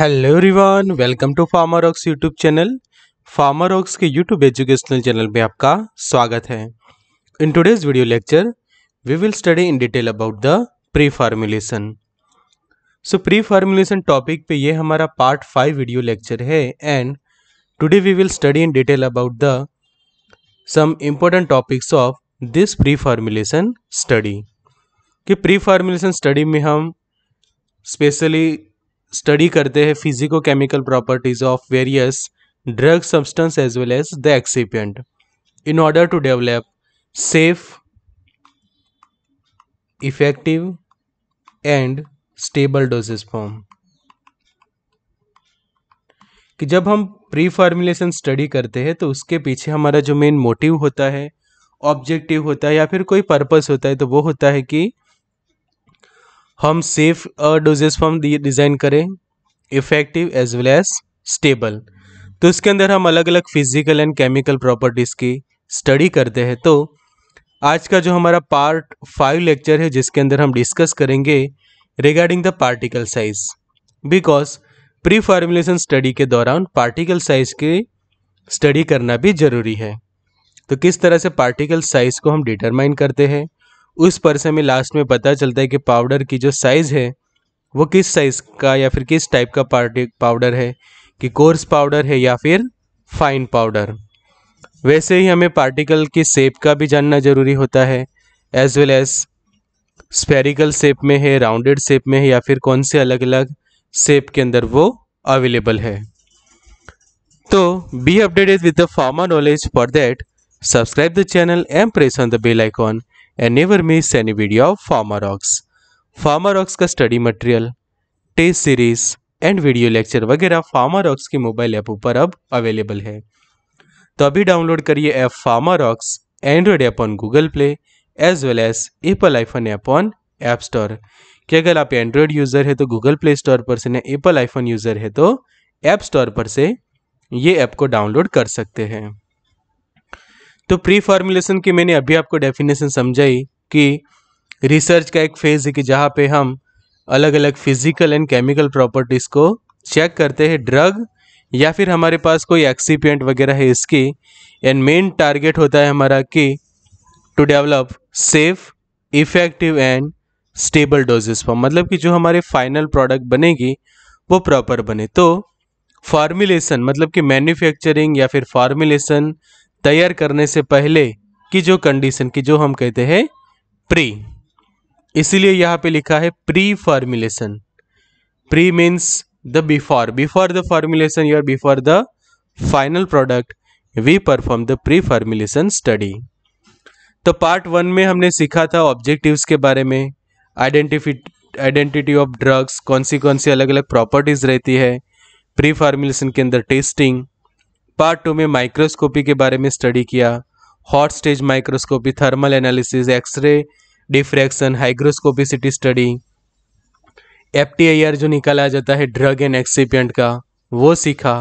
Hello everyone welcome to Pharmarox YouTube channel Pharmarox के YouTube educational channel में आपका स्वागत है in today's video lecture we will study in detail about the preformulation so preformulation topic पे ये हमारा part five video lecture है and today we will study in detail about the some important topics of this preformulation study कि preformulation study में हम specially study करते हैं physico chemical properties of various drug substance as well as the excipient in order to develop safe effective and stable dosage form कि जब हम pre formulation study करते हैं तो उसके पीछे हमारा जो मेन मोटिव होता है ऑब्जेक्टिव होता है या फिर कोई पर्पस होता है तो वो होता है कि हम सेफ डोजेस फॉर्म डिज़ाइन करें effective as well as stable तो इसके अंदर हम अलग अलग फिजिकल एंड केमिकल प्रॉपर्टीज़ की स्टडी करते हैं तो आज का जो हमारा पार्ट फाइव लेक्चर है जिसके अंदर हम डिस्कस करेंगे regarding the particle size because preformulation study के दौरान पार्टिकल साइज की स्टडी करना भी ज़रूरी है तो किस तरह से पार्टिकल साइज को हम डिटरमाइन करते हैं उस पर से हमें लास्ट में पता चलता है कि पाउडर की जो साइज़ है वो किस साइज़ का या फिर किस टाइप का पार्टी पाउडर है कि कोर्स पाउडर है या फिर फाइन पाउडर वैसे ही हमें पार्टिकल की सेप का भी जानना ज़रूरी होता है as well as spherical shape में है राउंडेड सेप में है या फिर कौन से अलग अलग सेप के अंदर वो अवेलेबल है तो be updated with the pharma knowledge for that subscribe the channel and press on the bell icon and never miss any video of Pharmarox. Pharmarox का study material test series and video lecture वगैरह Pharmarox की mobile app ऊपर अब available है तो अभी download करिए app Pharmarox Android app on Google Play as well as Apple iPhone app on App Store कि अगर आप एंड्रॉयड यूज़र है तो गूगल प्ले स्टोर पर से ना एप्पल आईफोन यूज़र है तो ऐप स्टोर पर से ये ऐप को डाउनलोड कर सकते हैं तो प्री फॉर्मुलेशन की मैंने अभी आपको डेफिनेशन समझाई कि रिसर्च का एक फेज़ है कि जहाँ पे हम अलग अलग फिजिकल एंड केमिकल प्रॉपर्टीज़ को चेक करते हैं ड्रग या फिर हमारे पास कोई एक्सीपेंट वगैरह है इसकी एंड मेन टारगेट होता है हमारा कि to develop safe effective and stable dosage form मतलब कि जो हमारे फाइनल प्रोडक्ट बनेगी वो प्रॉपर बने तो फार्मुलेशन मतलब कि मैन्युफैक्चरिंग या फिर फार्मुलेशन तैयार करने से पहले की जो कंडीशन की जो हम कहते हैं प्री इसीलिए यहाँ पे लिखा है preformulation pre means the before before the formulation या before the final product we perform the pre formulation study तो पार्ट वन में हमने सीखा था ऑब्जेक्टिव्स के बारे में आइडेंटिफी आइडेंटिटी ऑफ ड्रग्स कौन सी कौन सी अलग अलग प्रॉपर्टीज़ रहती है प्री फार्मुलेशन के अंदर टेस्टिंग पार्ट टू में माइक्रोस्कोपी के बारे में स्टडी किया hot stage microscopy thermal analysis X-ray diffraction hygroscopicity study F जो निकाला जाता है ड्रग एंड एक्सीपियंट का वो सीखा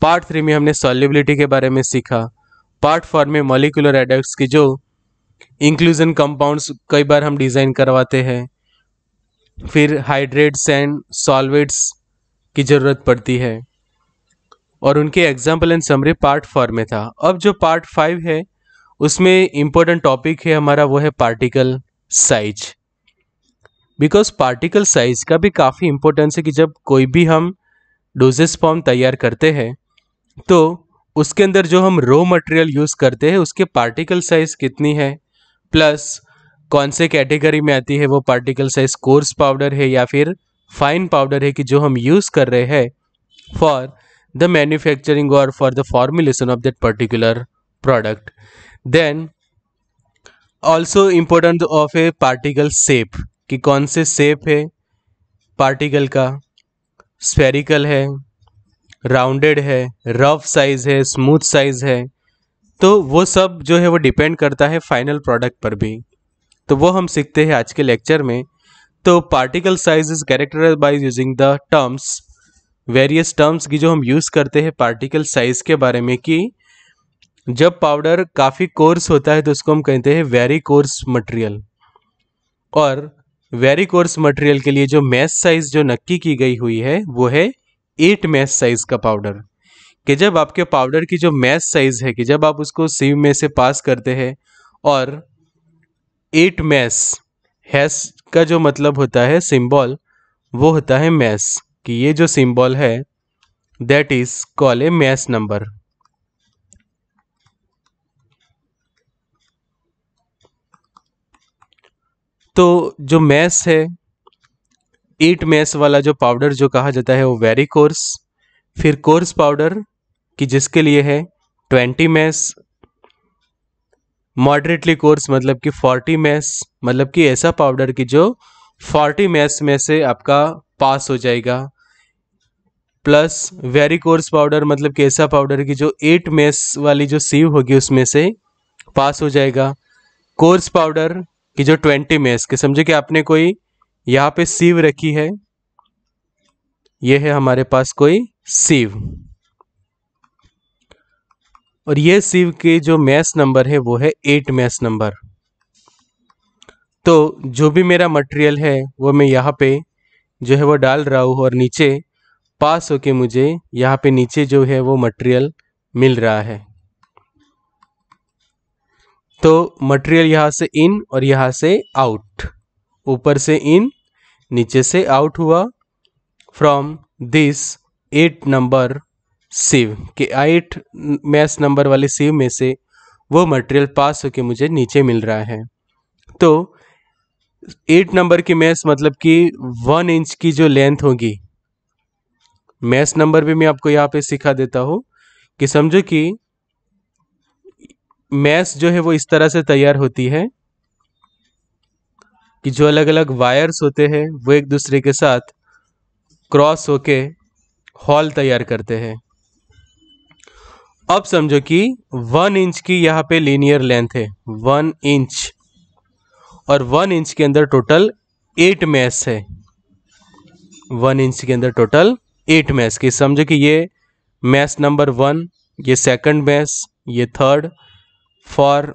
पार्ट थ्री में हमने सॉल्युबिलिटी के बारे में सीखा पार्ट फोर में मॉलिकुलर एडक्ट्स की जो इंक्लूजन कंपाउंड्स कई बार हम डिज़ाइन करवाते हैं फिर हाइड्रेट्स एंड सॉल्वेट्स की ज़रूरत पड़ती है और उनके example and summary part four में था अब जो पार्ट फाइव है उसमें इम्पोर्टेंट टॉपिक है हमारा वो है particle size because particle size का भी काफ़ी इम्पोर्टेंस है कि जब कोई भी हम डोजेस फॉर्म तैयार करते हैं तो उसके अंदर जो हम रॉ मटेरियल यूज़ करते हैं उसके पार्टिकल साइज कितनी है प्लस कौन से कैटेगरी में आती है वो पार्टिकल साइज कोर्स पाउडर है या फिर फाइन पाउडर है कि जो हम यूज़ कर रहे हैं for the manufacturing or for the formulation of that particular product then also important of a particle shape कि कौन से शेप है पार्टिकल का स्फेरिकल है राउंडेड है रफ साइज है स्मूथ साइज है तो वो सब जो है वो डिपेंड करता है फाइनल प्रोडक्ट पर भी तो वो हम सीखते हैं आज के लेक्चर में तो particle size is characterise by using the terms various terms की जो हम यूज़ करते हैं पार्टिकल साइज के बारे में कि जब पाउडर काफ़ी कोर्स होता है तो उसको हम कहते हैं वेरी कोर्स मटेरियल और वेरी कोर्स मटेरियल के लिए जो मैस साइज जो नक्की की गई हुई है वो है एट मैस साइज का पाउडर कि जब आपके पाउडर की जो मैस साइज है कि जब आप उसको सीव में से पास करते हैं और एट मैस हैस का जो मतलब होता है सिंबल वो होता है मैस कि ये जो सिंबल है that is call a mesh number तो जो मैस है एट मैस वाला जो पाउडर जो कहा जाता है वो वेरी कोर्स फिर कोर्स पाउडर कि जिसके लिए है ट्वेंटी मैस मॉडरेटली कोर्स मतलब कि फोर्टी मैस मतलब कि ऐसा पाउडर कि जो फोर्टी मैस में से आपका पास हो जाएगा प्लस वेरी कोर्स पाउडर मतलब केसा पाउडर की जो एट मेस वाली जो सीव होगी उसमें से पास हो जाएगा कोर्स पाउडर की जो ट्वेंटी मेस के समझे कि आपने कोई यहाँ पे सीव रखी है ये है हमारे पास कोई सीव और ये सीव के जो मैस नंबर है वो है एट मैस नंबर तो जो भी मेरा मटेरियल है वो मैं यहाँ पे जो है वो डाल रहा हूँ और नीचे पास होके मुझे यहाँ पे नीचे जो है वो मटेरियल मिल रहा है तो मटेरियल यहाँ से इन और यहाँ से आउट ऊपर से इन नीचे से आउट हुआ from this eight number sieve के एट मैस नंबर वाले सिव में से वो मटेरियल पास होके मुझे नीचे मिल रहा है तो एट नंबर की मैस मतलब कि वन इंच की जो लेंथ होगी मैथ्स नंबर भी मैं आपको यहाँ पे सिखा देता हूँ कि समझो कि मैथ्स जो है वो इस तरह से तैयार होती है कि जो अलग अलग वायर्स होते हैं वो एक दूसरे के साथ क्रॉस होके हॉल तैयार करते हैं अब समझो कि वन इंच की यहाँ पे लीनियर लेंथ है वन इंच और वन इंच के अंदर टोटल एट मैथ्स है वन इंच के अंदर टोटल एट मैस की समझो कि ये मैस नंबर वन ये सेकंड मैस ये third four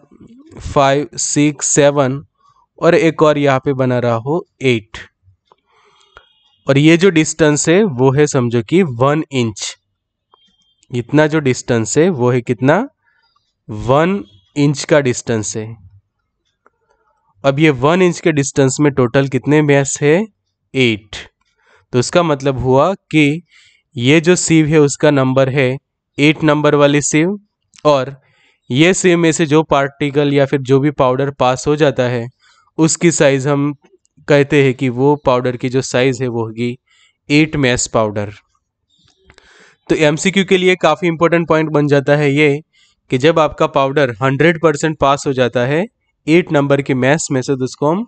five six seven और एक और यहाँ पे बना रहा हो एट और ये जो डिस्टेंस है वो है समझो कि वन इंच इतना जो डिस्टेंस है वो है कितना वन इंच का डिस्टेंस है अब ये वन इंच के डिस्टेंस में टोटल कितने मैस है एट तो उसका मतलब हुआ कि ये जो सीव है उसका नंबर है एट नंबर वाली सीव और ये सीव में से जो पार्टिकल या फिर जो भी पाउडर पास हो जाता है उसकी साइज़ हम कहते हैं कि वो पाउडर की जो साइज़ है वो होगी एट मैस पाउडर तो एम के लिए काफ़ी इंपॉर्टेंट पॉइंट बन जाता है ये कि जब आपका पाउडर हंड्रेड परसेंट पास हो जाता है एट नंबर के मैथ्स में से तो उसको हम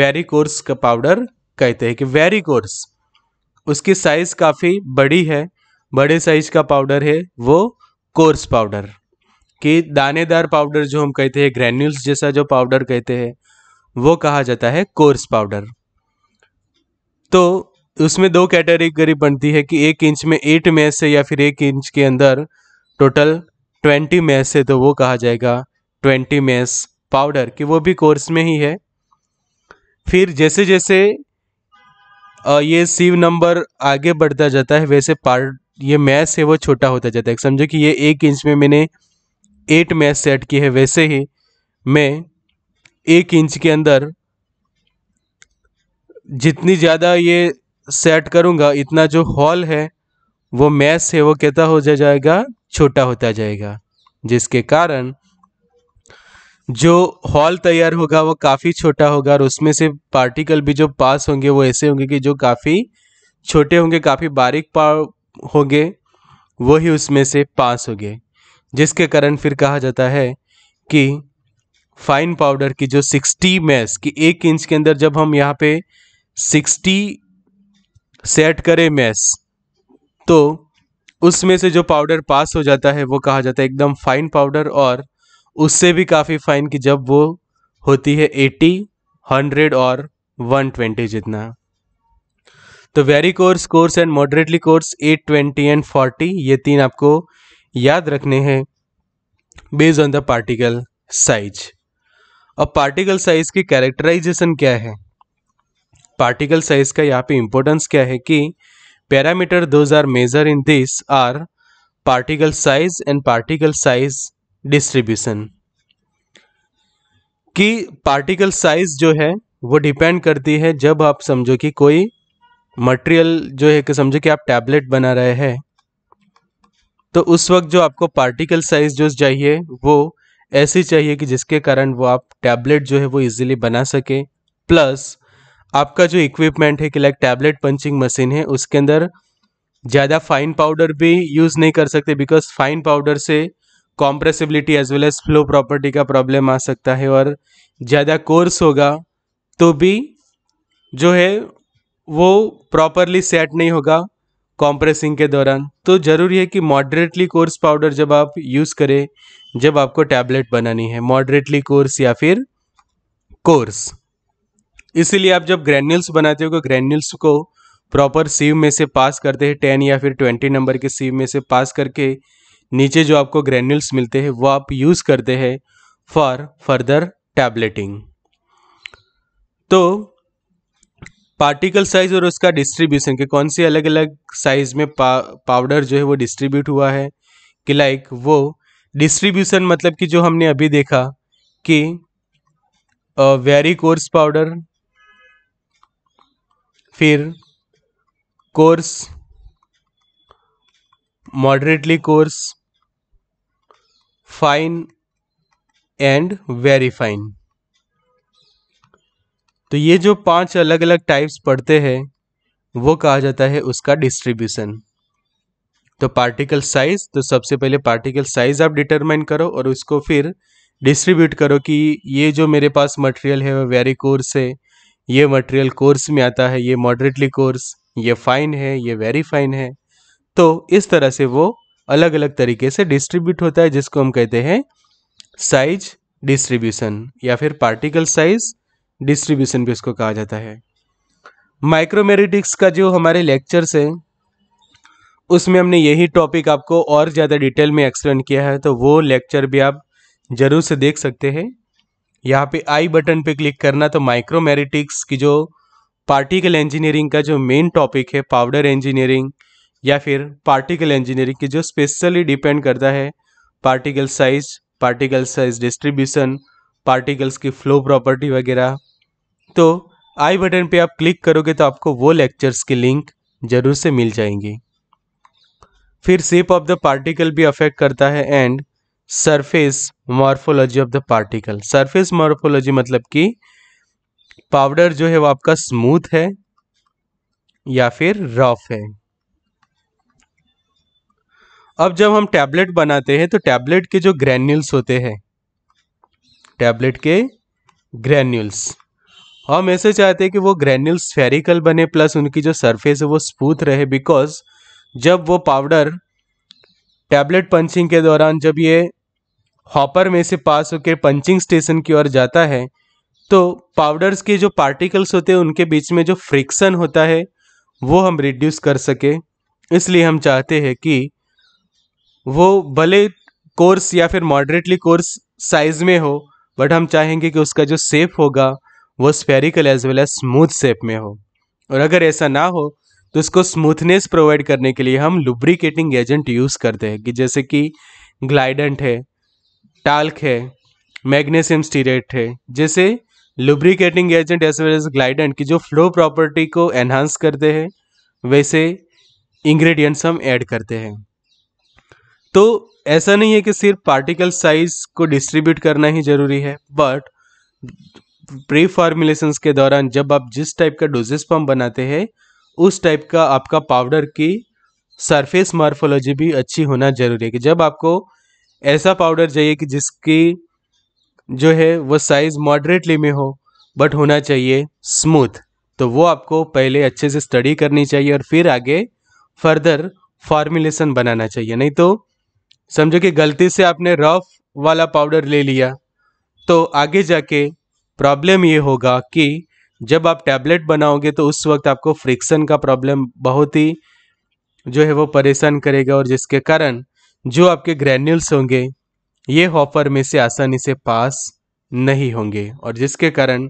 वेरी कोर्स का पाउडर कहते हैं कि वेरी कोर्स उसकी साइज़ काफ़ी बड़ी है बड़े साइज का पाउडर है वो कोर्स पाउडर कि दानेदार पाउडर जो हम कहते हैं ग्रैन्यूल्स जैसा जो पाउडर कहते हैं वो कहा जाता है कोर्स पाउडर तो उसमें दो कैटेगरी बनती है कि एक इंच में एट मैस है या फिर एक इंच के अंदर टोटल ट्वेंटी मैस है तो वो कहा जाएगा ट्वेंटी मैस पाउडर कि वो भी कोर्स में ही है फिर जैसे जैसे ये सीव नंबर आगे बढ़ता जाता है वैसे पार्ट ये मैथ है वो छोटा होता जाता है समझो कि ये एक इंच में मैंने एट मैथ सेट की है वैसे ही मैं एक इंच के अंदर जितनी ज़्यादा ये सेट करूँगा इतना जो हॉल है वो मैस है वो कहता हो जाएगा छोटा होता जाएगा जिसके कारण जो हॉल तैयार होगा वो काफ़ी छोटा होगा और उसमें से पार्टिकल भी जो पास होंगे वो ऐसे होंगे कि जो काफ़ी छोटे होंगे काफ़ी बारीक पा होंगे वही उसमें से पास होंगे जिसके कारण फिर कहा जाता है कि फाइन पाउडर की जो सिक्सटी मैस कि एक इंच के अंदर जब हम यहाँ पे सिक्सटी सेट करें मैस तो उसमें से जो पाउडर पास हो जाता है वो कहा जाता है एकदम फाइन पाउडर और उससे भी काफ़ी फ़ाइन कि जब वो होती है एट्टी हंड्रेड और वन ट्वेंटी जितना तो very coarse coarse and moderately coarse at twenty and forty ये तीन आपको याद रखने हैं based on the particle size अब पार्टिकल साइज की कैरेक्टराइजेशन क्या है पार्टिकल साइज का यहाँ पे इम्पोर्टेंस क्या है कि parameter those are major in this are particle size and particle size distribution कि पार्टिकल साइज जो है वो डिपेंड करती है जब आप समझो कि कोई मटेरियल जो है कि समझो कि आप टैबलेट बना रहे हैं तो उस वक्त जो आपको पार्टिकल साइज जो चाहिए वो ऐसी चाहिए कि जिसके कारण वो आप टैबलेट जो है वो इजीली बना सके प्लस आपका जो इक्विपमेंट है कि लाइक टैबलेट पंचिंग मशीन है उसके अंदर ज़्यादा फाइन पाउडर भी यूज़ नहीं कर सकते बिकॉज फाइन पाउडर से compressibility as well as flow property का प्रॉब्लम आ सकता है और ज़्यादा कोर्स होगा तो भी जो है वो प्रॉपरली सेट नहीं होगा कॉम्प्रेसिंग के दौरान तो ज़रूरी है कि मॉडरेटली कोर्स पाउडर जब आप यूज़ करें जब आपको टैबलेट बनानी है मॉडरेटली कोर्स या फिर कोर्स इसीलिए आप जब ग्रैन्यूल्स बनाते हो तो ग्रैन्यूल्स को प्रॉपर सीव में से पास करते हैं टेन या फिर ट्वेंटी नंबर के सीव में से पास करके नीचे जो आपको ग्रेन्यूल्स मिलते हैं वो आप यूज़ करते हैं फॉर फर्दर टैबलेटिंग तो पार्टिकल साइज और उसका डिस्ट्रीब्यूशन के कौन सी अलग अलग साइज में पा, पाउडर जो है वो डिस्ट्रीब्यूट हुआ है कि लाइक वो डिस्ट्रीब्यूशन मतलब कि जो हमने अभी देखा कि वेरी कोर्स पाउडर फिर coarse moderately coarse fine and very fine तो ये जो पांच अलग अलग टाइप्स पढ़ते हैं वो कहा जाता है उसका डिस्ट्रीब्यूशन तो पार्टिकल साइज तो सबसे पहले पार्टिकल साइज आप डिटरमाइन करो और उसको फिर डिस्ट्रीब्यूट करो कि ये जो मेरे पास मटेरियल है वह वेरी कोर्स है ये मटेरियल कोर्स में आता है ये मॉडरेटली कोर्स ये फाइन है ये वेरी फाइन है तो इस तरह से वो अलग अलग तरीके से डिस्ट्रीब्यूट होता है जिसको हम कहते हैं साइज डिस्ट्रीब्यूशन या फिर पार्टिकल साइज डिस्ट्रीब्यूशन भी उसको कहा जाता है माइक्रोमेरिटिक्स का जो हमारे लेक्चर्स है उसमें हमने यही टॉपिक आपको और ज़्यादा डिटेल में एक्सप्लेन किया है तो वो लेक्चर भी आप ज़रूर से देख सकते हैं यहाँ पे आई बटन पे क्लिक करना तो माइक्रोमेरिटिक्स की जो पार्टिकल इंजीनियरिंग का जो मेन टॉपिक है पाउडर इंजीनियरिंग या फिर पार्टिकल इंजीनियरिंग की जो स्पेशली डिपेंड करता है particle size particle size distribution particles की फ्लो प्रॉपर्टी वगैरह तो आई बटन पे आप क्लिक करोगे तो आपको वो लेक्चर्स की लिंक जरूर से मिल जाएंगी फिर सेप ऑफ द पार्टिकल भी अफेक्ट करता है and surface morphology of the particle surface morphology मतलब कि पाउडर जो है वो आपका स्मूथ है या फिर रफ है अब जब हम टैबलेट बनाते हैं तो टैबलेट के जो ग्रैन्यूल्स होते हैं टैबलेट के ग्रैन्यूल्स हम ऐसे चाहते हैं कि वो ग्रैन्यूल्स फेरिकल बने प्लस उनकी जो सरफेस है वो स्मूथ रहे बिकॉज जब वो पाउडर टैबलेट पंचिंग के दौरान जब ये हॉपर में से पास होकर पंचिंग स्टेशन की ओर जाता है तो पाउडर्स के जो पार्टिकल्स होते हैं उनके बीच में जो फ्रिक्शन होता है वो हम रिड्यूस कर सके इसलिए हम चाहते हैं कि वो भले कोर्स या फिर मॉडरेटली कोर्स साइज में हो बट हम चाहेंगे कि उसका जो सेप होगा वो spherical as well as smooth shape में हो और अगर ऐसा ना हो तो इसको स्मूथनेस प्रोवाइड करने के लिए हम लुब्रिकेटिंग एजेंट यूज़ करते हैं कि जैसे कि ग्लाइडेंट है टाल्क है मैग्नेशियम स्टीरेट है जैसे lubricating agent as well as glidant की जो फ्लो प्रॉपर्टी को एनहांस करते हैं वैसे इंग्रेडिएंट्स हम ऐड करते हैं तो ऐसा नहीं है कि सिर्फ पार्टिकल साइज को डिस्ट्रीब्यूट करना ही ज़रूरी है बट प्री फॉर्मुलेशन के दौरान जब आप जिस टाइप का डोजेस पम्प बनाते हैं उस टाइप का आपका पाउडर की सरफेस मार्फोलॉजी भी अच्छी होना ज़रूरी है कि जब आपको ऐसा पाउडर चाहिए कि जिसकी जो है वो साइज़ मॉडरेटली में हो बट होना चाहिए स्मूथ तो वो आपको पहले अच्छे से स्टडी करनी चाहिए और फिर आगे फर्दर फार्मुलेशन बनाना चाहिए नहीं तो समझो कि गलती से आपने रफ वाला पाउडर ले लिया तो आगे जाके प्रॉब्लम ये होगा कि जब आप टैबलेट बनाओगे तो उस वक्त आपको फ्रिक्शन का प्रॉब्लम बहुत ही जो है वो परेशान करेगा और जिसके कारण जो आपके ग्रैन्यूल्स होंगे ये हॉपर में से आसानी से पास नहीं होंगे और जिसके कारण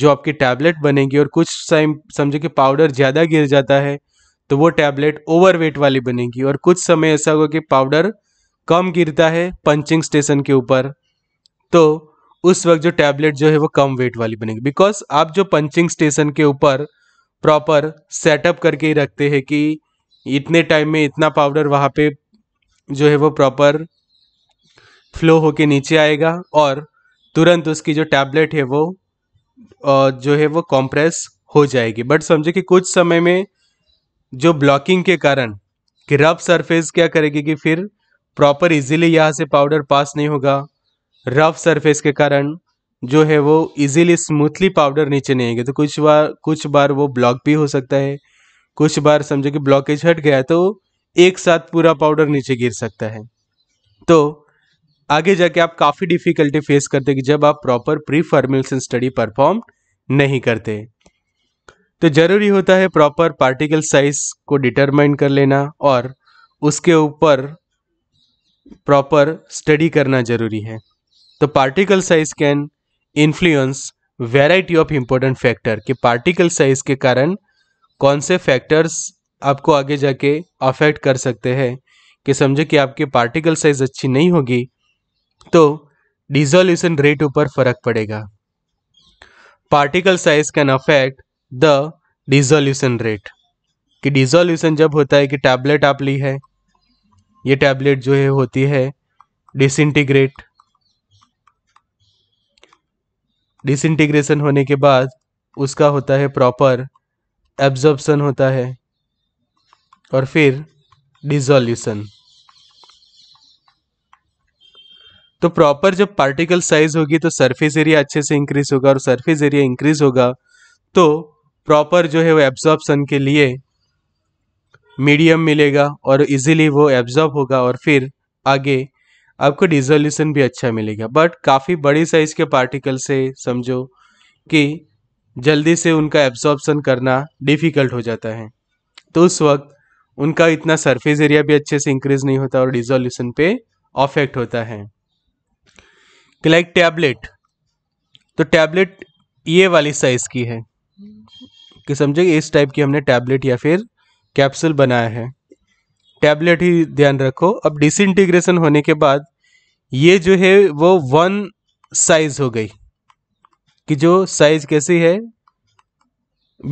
जो आपकी टैबलेट बनेगी और कुछ टाइम समझो कि पाउडर ज़्यादा गिर जाता है तो वो टैबलेट ओवरवेट वाली बनेगी और कुछ समय ऐसा होगा कि पाउडर कम गिरता है पंचिंग स्टेशन के ऊपर तो उस वक्त जो टैबलेट जो है वो कम वेट वाली बनेगी बिकॉज आप जो पंचिंग स्टेशन के ऊपर प्रॉपर सेटअप करके ही रखते हैं कि इतने टाइम में इतना पाउडर वहाँ पे जो है वो प्रॉपर फ्लो होके नीचे आएगा और तुरंत उसकी जो टैबलेट है वो जो है वो कॉम्प्रेस हो जाएगी बट समझे कि कुछ समय में जो ब्लॉकिंग के कारण कि रफ सरफेस क्या करेगी कि फिर प्रॉपर इजीली यहाँ से पाउडर पास नहीं होगा रफ सरफेस के कारण जो है वो इजीली स्मूथली पाउडर नीचे नहीं आएगा तो कुछ बार कुछ बार वो ब्लॉक भी हो सकता है कुछ बार समझो कि ब्लॉकेज हट गया तो एक साथ पूरा पाउडर नीचे गिर सकता है तो आगे जाके आप काफ़ी डिफ़िकल्टी फेस करते कि जब आप proper pre formulation study perform नहीं करते तो ज़रूरी होता है प्रॉपर पार्टिकल साइज को डिटरमाइन कर लेना और उसके ऊपर प्रॉपर स्टडी करना जरूरी है तो particle size can influence variety of important factor कि पार्टिकल साइज के कारण कौन से फैक्टर्स आपको आगे जाके अफेक्ट कर सकते हैं कि समझो कि आपकी पार्टिकल साइज अच्छी नहीं होगी तो डिजोल्यूशन रेट ऊपर फर्क पड़ेगा particle size can affect the dissolution rate कि डिजोल्यूशन जब होता है कि टैबलेट आप ली है ये टैबलेट जो है होती है डिसइंटीग्रेट डिसइंटीग्रेशन होने के बाद उसका होता है प्रॉपर एब्जॉर्बसन होता है और फिर डिजोल्यूशन तो प्रॉपर जब पार्टिकल साइज होगी तो सरफेस एरिया अच्छे से इंक्रीज होगा और सरफेस एरिया इंक्रीज होगा तो प्रॉपर जो है वो एब्जॉर्बसन के लिए मीडियम मिलेगा और इजीली वो एब्जॉर्ब होगा और फिर आगे आपको डिजोल्यूशन भी अच्छा मिलेगा बट काफ़ी बड़ी साइज के पार्टिकल से समझो कि जल्दी से उनका एब्जॉर्बसन करना डिफ़िकल्ट हो जाता है तो उस वक्त उनका इतना सरफेस एरिया भी अच्छे से इंक्रीज नहीं होता और डिजोल्यूशन पे अफेक्ट होता है लाइक टैबलेट तो टैबलेट ये वाली साइज़ की है कि समझे इस टाइप की हमने टैबलेट या फिर कैप्सूल बनाया है टैबलेट ही ध्यान रखो अब डिसइंटीग्रेशन होने के बाद ये जो है वो वन साइज हो गई कि जो साइज कैसी है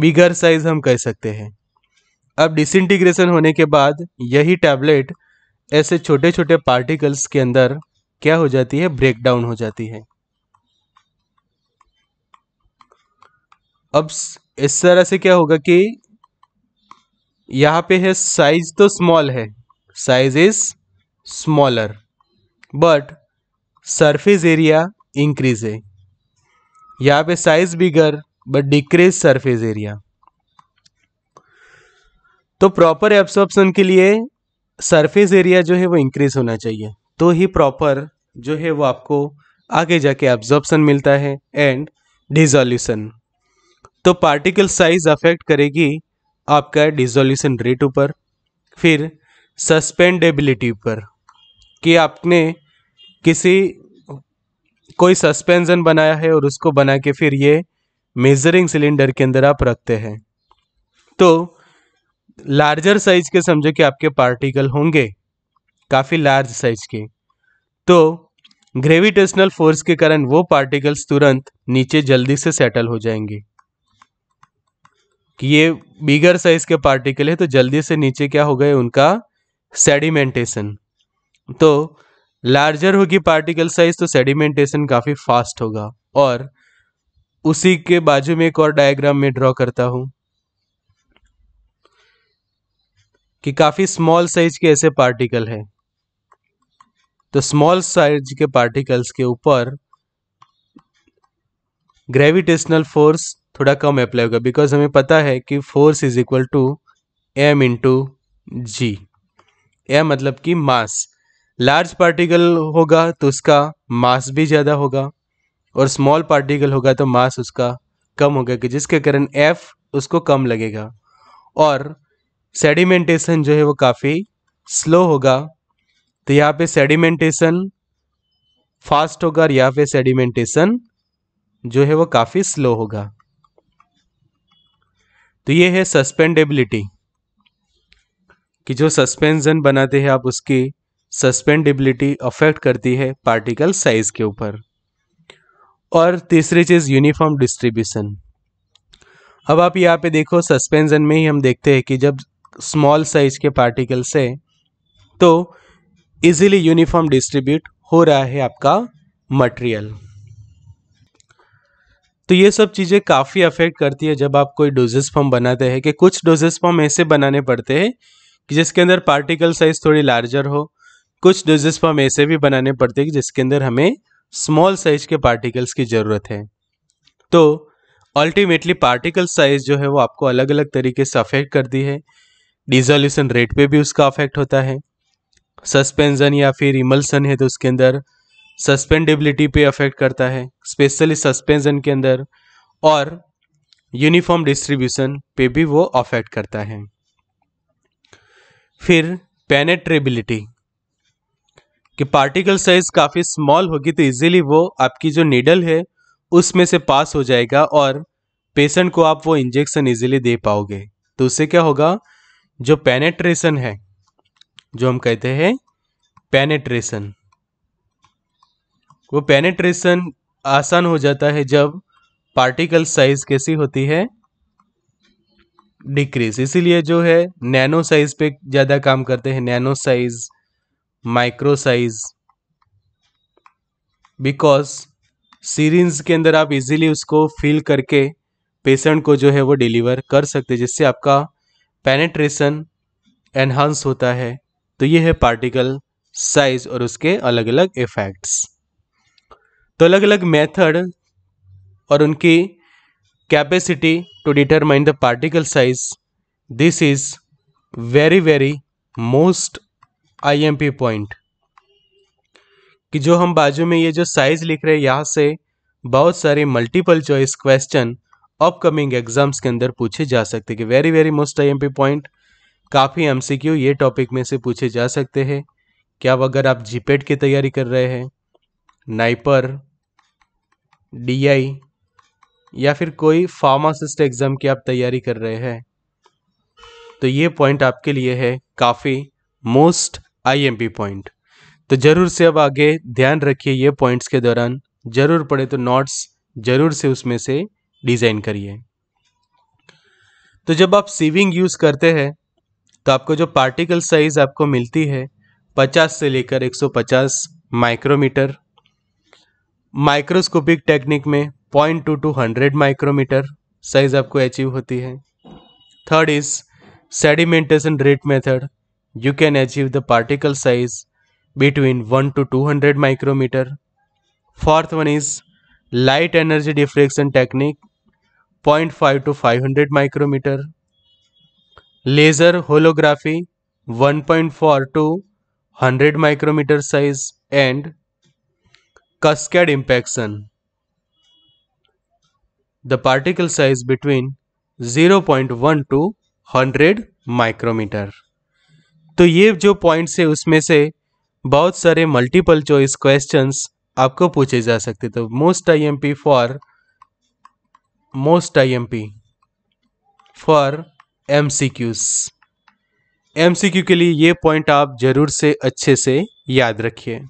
बिगर साइज हम कह सकते हैं अब डिसइंटीग्रेशन होने के बाद यही टैबलेट ऐसे छोटे छोटे पार्टिकल्स के अंदर क्या हो जाती है ब्रेक डाउन हो जाती है अब इस तरह से क्या होगा कि यहाँ पे है साइज तो स्मॉल है size is smaller but surface area increase है यहाँ पे size bigger but decrease surface area तो प्रॉपर एब्सॉर्प्शन के लिए सरफेस एरिया जो है वो इंक्रीज होना चाहिए तो ही प्रॉपर जो है वो आपको आगे जाके एब्जॉर्प्शन मिलता है एंड डिजोल्यूशन तो पार्टिकल साइज अफेक्ट करेगी आपका डिजोल्यूशन रेट ऊपर फिर सस्पेंडेबिलिटी पर कि आपने किसी कोई सस्पेंशन बनाया है और उसको बना के फिर ये मेजरिंग सिलेंडर के अंदर आप रखते हैं तो लार्जर साइज के समझो कि आपके पार्टिकल होंगे काफ़ी लार्ज साइज के तो ग्रेविटेशनल फोर्स के कारण वो पार्टिकल्स तुरंत नीचे जल्दी से सेटल हो जाएंगे कि ये बिगर साइज के पार्टिकल है तो जल्दी से नीचे क्या हो गए उनका सेडिमेंटेशन तो लार्जर होगी पार्टिकल साइज तो सेडिमेंटेशन काफ़ी फास्ट होगा और उसी के बाजू में एक और डायग्राम में ड्रॉ करता हूं कि काफ़ी स्मॉल साइज के ऐसे पार्टिकल है तो स्मॉल साइज के पार्टिकल्स के ऊपर ग्रेविटेशनल फोर्स थोड़ा कम अप्लाई होगा बिकॉज हमें पता है कि force is equal to M into G M मतलब कि मास लार्ज पार्टिकल होगा तो उसका मास भी ज़्यादा होगा और स्मॉल पार्टिकल होगा तो मास उसका कम होगा कि जिसके कारण एफ उसको कम लगेगा और सेडिमेंटेशन जो है वो काफ़ी स्लो होगा तो यहाँ पे सेडिमेंटेशन फास्ट होगा और यहाँ पे सेडिमेंटेशन जो है वो काफ़ी स्लो होगा तो ये है सस्पेंडेबिलिटी कि जो सस्पेंशन बनाते हैं आप उसकी सस्पेंडेबिलिटी अफेक्ट करती है पार्टिकल साइज के ऊपर और तीसरी चीज़ यूनिफॉर्म डिस्ट्रीब्यूशन अब आप यहाँ पे देखो सस्पेंशन में ही हम देखते हैं कि जब स्मॉल साइज के पार्टिकल से तो इजीली यूनिफॉर्म डिस्ट्रीब्यूट हो रहा है आपका मटेरियल तो ये सब चीज़ें काफ़ी अफेक्ट करती है जब आप कोई डोजेस फॉर्म बनाते हैं कि कुछ डोजेस फॉर्म ऐसे बनाने पड़ते हैं कि जिसके अंदर पार्टिकल साइज थोड़ी लार्जर हो कुछ डोजेस फॉर्म ऐसे भी बनाने पड़ते हैं कि जिसके अंदर हमें स्मॉल साइज के पार्टिकल्स की ज़रूरत है तो अल्टीमेटली पार्टिकल साइज जो है वो आपको अलग अलग तरीके से अफेक्ट करती है डिजोल्यूशन रेट पर भी उसका अफेक्ट होता है सस्पेंजन या फिर इमल्सन है तो उसके अंदर सस्पेंडेबिलिटी पे अफेक्ट करता है स्पेशली सस्पेंशन के अंदर और यूनिफॉर्म डिस्ट्रीब्यूशन पे भी वो अफेक्ट करता है फिर पेनेट्रेबिलिटी कि पार्टिकल साइज काफ़ी स्मॉल होगी तो इजीली वो आपकी जो नीडल है उसमें से पास हो जाएगा और पेशेंट को आप वो इंजेक्शन इजीली दे पाओगे तो उससे क्या होगा जो पेनेट्रेशन है जो हम कहते हैं पेनेट्रेशन वो पेनेट्रेशन आसान हो जाता है जब पार्टिकल साइज कैसी होती है डिक्रीज इसीलिए जो है नैनो साइज पे ज़्यादा काम करते हैं nano size micro size because syringe के अंदर आप इजीली उसको फिल करके पेशेंट को जो है वो डिलीवर कर सकते जिससे आपका पेनेट्रेशन एनहांस होता है तो ये है पार्टिकल साइज और उसके अलग अलग इफ़ेक्ट्स तो अलग अलग मेथड और उनकी capacity to determine the particle size this is very very most IMP point कि जो हम बाजू में ये जो साइज लिख रहे हैं यहाँ से बहुत सारे multiple choice question upcoming exams के अंदर पूछे जा सकते कि very very most IMP point काफ़ी एमसीक्यू ये टॉपिक में से पूछे जा सकते हैं क्या अगर आप जीपेट की तैयारी कर रहे हैं नाइपर डीआई या फिर कोई फार्मासिस्ट एग्ज़ाम की आप तैयारी कर रहे हैं तो ये पॉइंट आपके लिए है काफ़ी मोस्ट आईएमपी पॉइंट तो ज़रूर से अब आगे ध्यान रखिए ये पॉइंट्स के दौरान ज़रूर पढ़े तो नोट्स ज़रूर से उसमें से डिज़ाइन करिए तो जब आप सीविंग यूज़ करते हैं तो आपको जो पार्टिकल साइज़ आपको मिलती है 50 से लेकर 150 माइक्रोमीटर माइक्रोस्कोपिक टेक्निक में point two to hundred micrometer size आपको अचीव होती है third is sedimentation rate method you can achieve the particle size between one to to hundred micrometer fourth one is light energy diffraction technique point five to five hundred micrometer laser holography one point four to hundred micrometer size and cascade impaction. The particle size between 0.1 to 100 micrometer तो ये जो points है उसमें से बहुत सारे multiple choice questions आपको पूछे जा सकते तो most IMP for most IMP for see MCQ के लिए ये पॉइंट आप जरूर से अच्छे से याद रखिए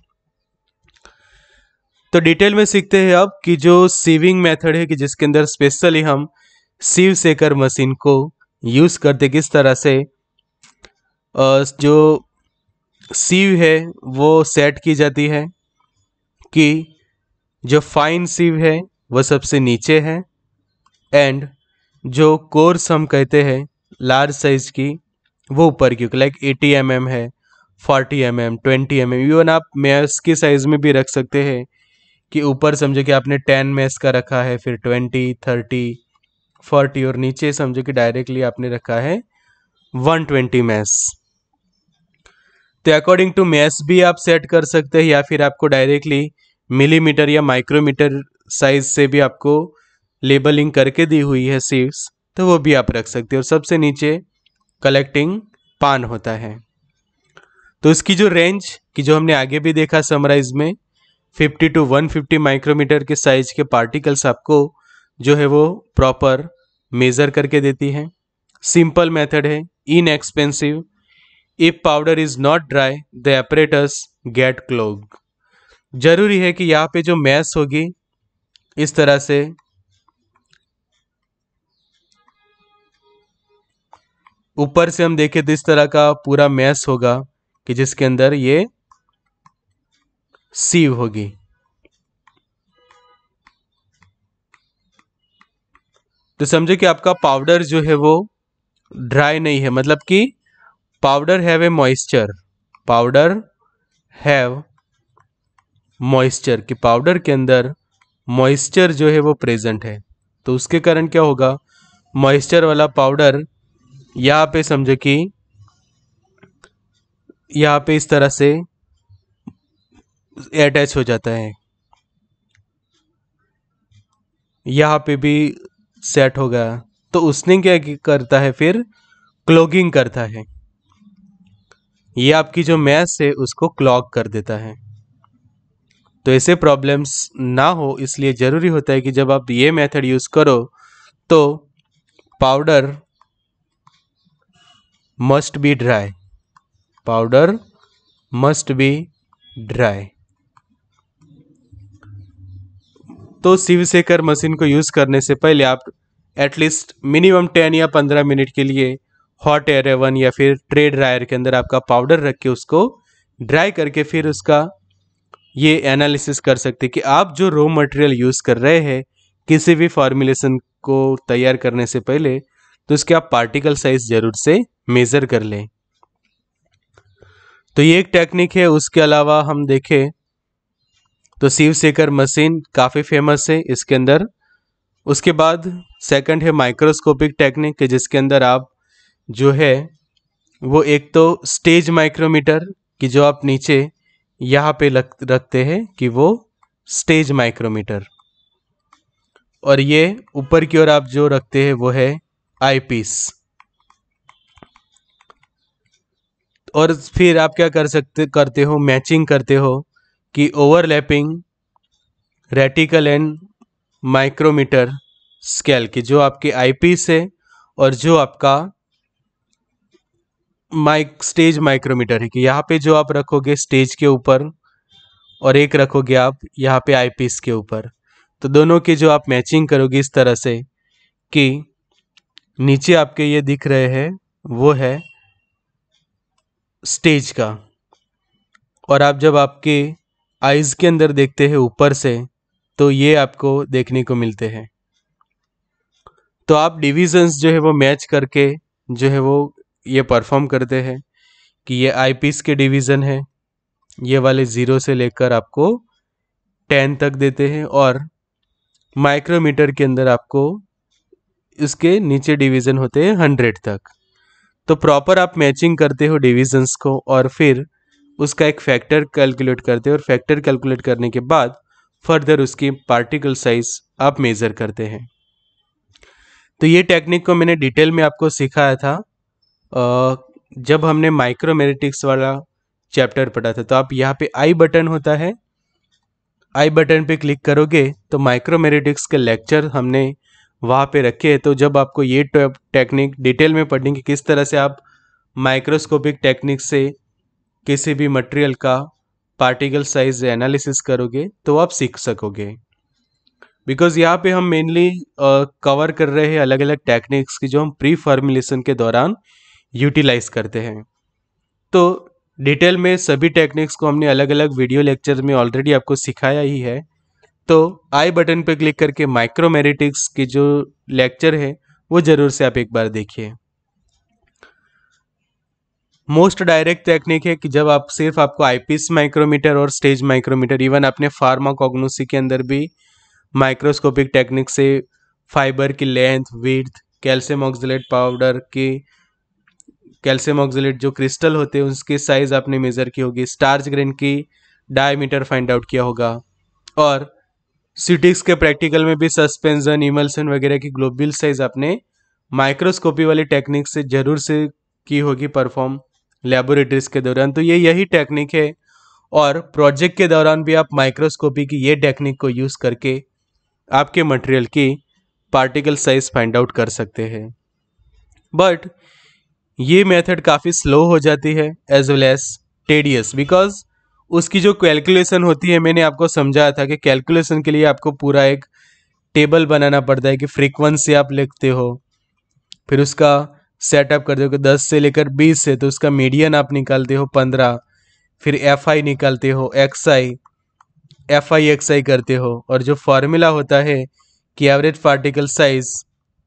तो डिटेल में सीखते हैं अब कि जो सीविंग मेथड है कि जिसके अंदर स्पेशली हम सीव सेकर मशीन को यूज़ करते किस तरह से जो सीव है वो सेट की जाती है कि जो फाइन सीव है वह सबसे नीचे है एंड जो कोर्स हम कहते हैं लार्ज साइज की वो ऊपर की लाइक एटी एम है forty M M twenty M M even आप मेयर्स की साइज़ में भी रख सकते हैं कि ऊपर समझो कि आपने टेन में इसका रखा है फिर ट्वेंटी थर्टी फोर्टी और नीचे समझो कि डायरेक्टली आपने रखा है वन ट्वेंटी मैस तो अकॉर्डिंग टू मैस भी आप सेट कर सकते हैं या फिर आपको डायरेक्टली मिलीमीटर या माइक्रोमीटर साइज से भी आपको लेबलिंग करके दी हुई है सीव्स तो वो भी आप रख सकते हैं और सबसे नीचे कलेक्टिंग पान होता है तो इसकी जो रेंज की जो हमने आगे भी देखा समराइज में 50 टू 150 माइक्रोमीटर के साइज के पार्टिकल्स आपको जो है वो प्रॉपर मेज़र करके देती है सिंपल मेथड है inexpensive if powder is not dry the apparatus get clog जरूरी है कि यहाँ पे जो मैस होगी इस तरह से ऊपर से हम देखें तो इस तरह का पूरा मैस होगा कि जिसके अंदर ये सीव होगी तो समझो कि आपका पाउडर जो है वो ड्राई नहीं है मतलब कि powder have a moisture powder have moisture कि पाउडर के अंदर मॉइस्चर जो है वो प्रेजेंट है तो उसके कारण क्या होगा मॉइस्चर वाला पाउडर यहाँ पे समझो कि यहाँ पे इस तरह से अटैच हो जाता है यहाँ पे भी सेट हो गया तो उसने क्या करता है फिर क्लॉगिंग करता है ये आपकी जो मैथ है उसको क्लॉग कर देता है तो ऐसे प्रॉब्लम्स ना हो इसलिए ज़रूरी होता है कि जब आप ये मेथड यूज़ करो तो powder must be dry powder must be dry तो सिव सेकर मशीन को यूज़ करने से पहले आप एटलीस्ट मिनिमम टेन या पंद्रह मिनट के लिए हॉट एयर एवन या फिर ट्रे ड्रायर के अंदर आपका पाउडर रख के उसको ड्राई करके फिर उसका ये एनालिसिस कर सकते कि आप जो रॉ मटेरियल यूज़ कर रहे हैं किसी भी फॉर्मुलेशन को तैयार करने से पहले तो उसके आप पार्टिकल साइज ज़रूर से मेज़र कर लें तो ये एक टेक्निक है उसके अलावा हम देखें तो शिव शेखर मशीन काफ़ी फेमस है इसके अंदर उसके बाद सेकंड है माइक्रोस्कोपिक टेक्निक जिसके अंदर आप जो है वो एक तो स्टेज माइक्रोमीटर कि जो आप नीचे यहाँ पे लग, रखते हैं कि वो स्टेज माइक्रोमीटर और ये ऊपर की ओर आप जो रखते हैं वो है आई पीस और फिर आप क्या कर सकते करते हो मैचिंग करते हो कि overlapping reticle and micrometer scale की जो आपके आईपीस है और जो आपका माइक स्टेज माइक्रोमीटर है कि यहाँ पे जो आप रखोगे स्टेज के ऊपर और एक रखोगे आप यहाँ पे आईपीस के ऊपर तो दोनों के जो आप मैचिंग करोगे इस तरह से कि नीचे आपके ये दिख रहे हैं वो है स्टेज का और आप जब आपके आइज के अंदर देखते हैं ऊपर से तो ये आपको देखने को मिलते हैं तो आप डिविजन्स जो है वो मैच करके जो है वो ये परफॉर्म करते हैं कि ये आई पीस के डिवीज़न है ये वाले ज़ीरो से लेकर आपको टेन तक देते हैं और माइक्रोमीटर के अंदर आपको इसके नीचे डिवीज़न होते हैं हंड्रेड तक तो प्रॉपर आप मैचिंग करते हो डिविजन्स को और फिर उसका एक फैक्टर कैलकुलेट करते हैं और फैक्टर कैलकुलेट करने के बाद फर्दर उसकी पार्टिकल साइज आप मेज़र करते हैं तो ये टेक्निक को मैंने डिटेल में आपको सिखाया था जब हमने माइक्रोमेरिटिक्स वाला चैप्टर पढ़ा था तो आप यहाँ पे आई बटन होता है आई बटन पे क्लिक करोगे तो माइक्रोमेरिटिक्स के लेक्चर हमने वहाँ पे रखे हैं तो जब आपको ये टेक्निक डिटेल में पढ़ेंगे किस तरह से आप माइक्रोस्कोपिक टेक्निक से किसी भी मटेरियल का पार्टिकल साइज एनालिसिस करोगे तो आप सीख सकोगे बिकॉज यहाँ पे हम मेनली कवर कर रहे हैं अलग अलग टेक्निक्स की जो हम प्री फॉर्मुलेशन के दौरान यूटिलाइज करते हैं तो डिटेल में सभी टेक्निक्स को हमने अलग अलग वीडियो लेक्चर में ऑलरेडी आपको सिखाया ही है तो आई बटन पर क्लिक करके माइक्रोमेरिटिक्स की जो लेक्चर है वो ज़रूर से आप एक बार देखिए मोस्ट डायरेक्ट टेक्निक है कि जब आप सिर्फ आपको आईपीस माइक्रोमीटर और स्टेज माइक्रोमीटर इवन अपने फार्माकोग्नोसी के अंदर भी माइक्रोस्कोपिक टेक्निक से फाइबर की length width calcium oxalate powder की कैल्शियम ऑक्सीट जो क्रिस्टल होते हैं उसकी साइज़ आपने मेज़र की होगी स्टार्च ग्रेन की डायमीटर फाइंड आउट किया होगा और सिटिक्स के प्रैक्टिकल में भी सस्पेंशन इमल्सन वगैरह की ग्लोबल साइज आपने माइक्रोस्कोपी वाली टेक्निक से जरूर से की होगी परफॉर्म लेबोरेटरीज के दौरान तो ये यही टेक्निक है और प्रोजेक्ट के दौरान भी आप माइक्रोस्कोपी की ये टेक्निक को यूज़ करके आपके मटेरियल की पार्टिकल साइज फाइंड आउट कर सकते हैं बट ये मेथड काफ़ी स्लो हो जाती है as well as tedious because उसकी जो कैलकुलेशन होती है मैंने आपको समझाया था कि कैलकुलेशन के लिए आपको पूरा एक टेबल बनाना पड़ता है कि फ्रीक्वेंसी आप लिखते हो फिर उसका सेटअप कर कि दस से लेकर बीस से तो उसका मीडियन आप निकालते हो पंद्रह फिर एफ आई निकालते हो X I F I X I करते हो और जो फार्मूला होता है कि average particle size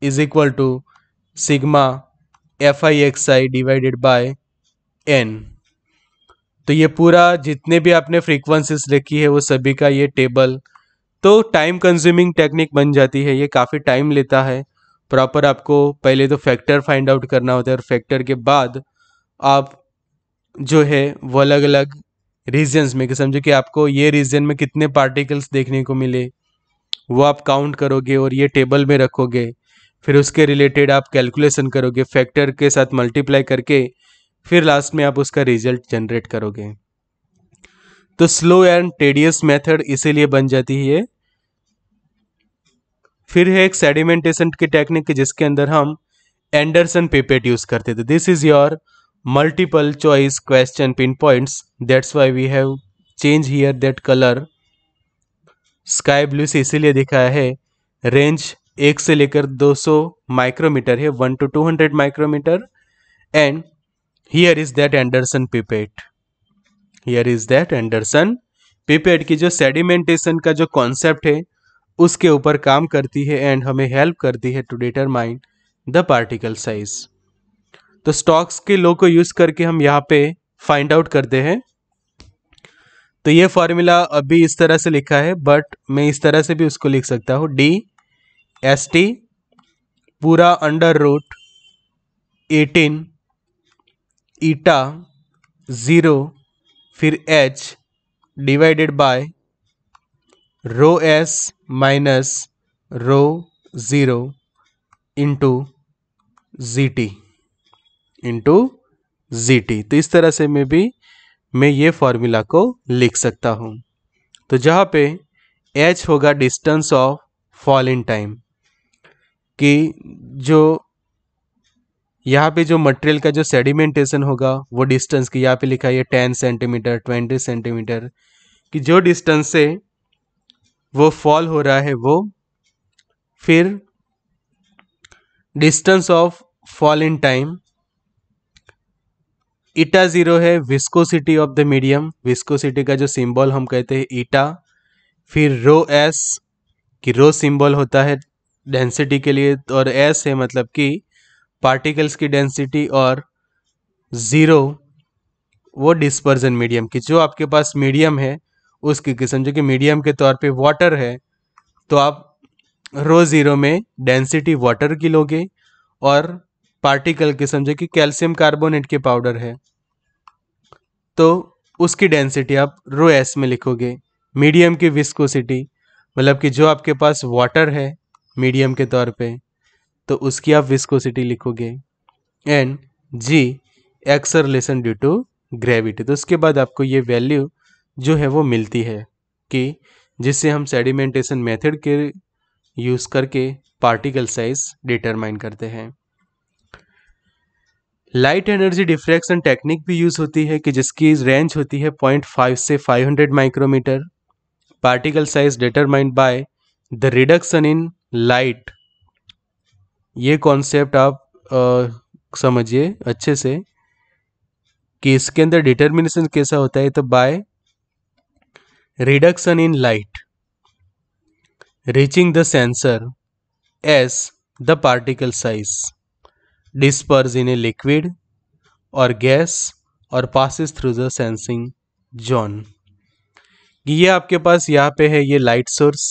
is equal to sigma F I X I divided by N तो ये पूरा जितने भी आपने फ्रीक्वेंसीज लिखी है वो सभी का ये टेबल तो टाइम कंज्यूमिंग टेक्निक बन जाती है ये काफ़ी टाइम लेता है प्रॉपर आपको पहले तो फैक्टर फाइंड आउट करना होता है और फैक्टर के बाद आप जो है वो अलग अलग रीजन्स में कि समझो कि आपको ये रीजन में कितने पार्टिकल्स देखने को मिले वो आप काउंट करोगे और ये टेबल में रखोगे फिर उसके रिलेटेड आप कैलकुलेशन करोगे फैक्टर के साथ मल्टीप्लाई करके फिर लास्ट में आप उसका रिजल्ट जनरेट करोगे तो स्लो एंड टेडियस मेथड इसीलिए बन जाती है फिर है एक सेडिमेंटेशन की टेक्निक जिसके अंदर हम एंडरसन पेपेट यूज करते थे this is your choice question pin pinpoints that's why we have change here that colour sky blue से इसीलिए दिखाया है रेंज एक से लेकर 200 माइक्रोमीटर है one to 200 micrometer and here is that Andersen pipette here is that Andersen pipette की जो सेडिमेंटेशन का जो कॉन्सेप्ट है उसके ऊपर काम करती है एंड हमें हेल्प करती है to determine the particle size तो स्टॉक्स के लो को यूज करके हम यहाँ पे फाइंड आउट करते हैं तो ये फॉर्मूला अभी इस तरह से लिखा है बट मैं इस तरह से भी उसको लिख सकता हूँ डी एस टी पूरा under root eighteen eta zero फिर H divided by rho S minus rho zero into G T into G T तो इस तरह से मैं भी मैं ये फॉर्मूला को लिख सकता हूँ तो जहाँ पे एच होगा distance of fall in time कि जो यहाँ पे जो मटेरियल का जो सेडिमेंटेशन होगा वो डिस्टेंस की यहाँ पे लिखा है टेन सेंटीमीटर ट्वेंटी सेंटीमीटर कि जो डिस्टेंस से वो फॉल हो रहा है वो फिर distance of fall in time eta zero है viscosity of the medium viscosity का जो सिंबल हम कहते हैं ईटा फिर रो एस कि रो सिंबल होता है डेंसिटी के लिए और एस है मतलब कि पार्टिकल्स की डेंसिटी और ज़ीरो वो डिस्पर्जन मीडियम की जो आपके पास मीडियम है उसकी किस्म जो कि मीडियम के तौर पे वाटर है तो आप रो ज़ीरो में डेंसिटी वाटर की लोगे और पार्टिकल किस्म जो कि कैल्शियम कार्बोनेट के पाउडर है तो उसकी डेंसिटी आप रो एस में लिखोगे मीडियम की विस्कोसिटी मतलब कि जो आपके पास वाटर है मीडियम के तौर पे तो उसकी आप विस्कोसिटी लिखोगे and G acceleration due to gravity तो उसके बाद आपको ये वैल्यू जो है वो मिलती है कि जिससे हम सेडिमेंटेशन मेथड के यूज़ करके पार्टिकल साइज डिटरमाइन करते हैं लाइट एनर्जी डिफ्रैक्शन टेक्निक भी यूज़ होती है कि जिसकी रेंज होती है 0.5 से 500 micrometer particle size determined by the reduction in light ये कॉन्सेप्ट आप समझिए अच्छे से कि इसके अंदर डिटर्मिनेशन कैसा होता है तो by reduction in light reaching the sensor as the particle size disperse in a liquid or gas और passes through the sensing zone ये आपके पास यहाँ पे है ये लाइट सोर्स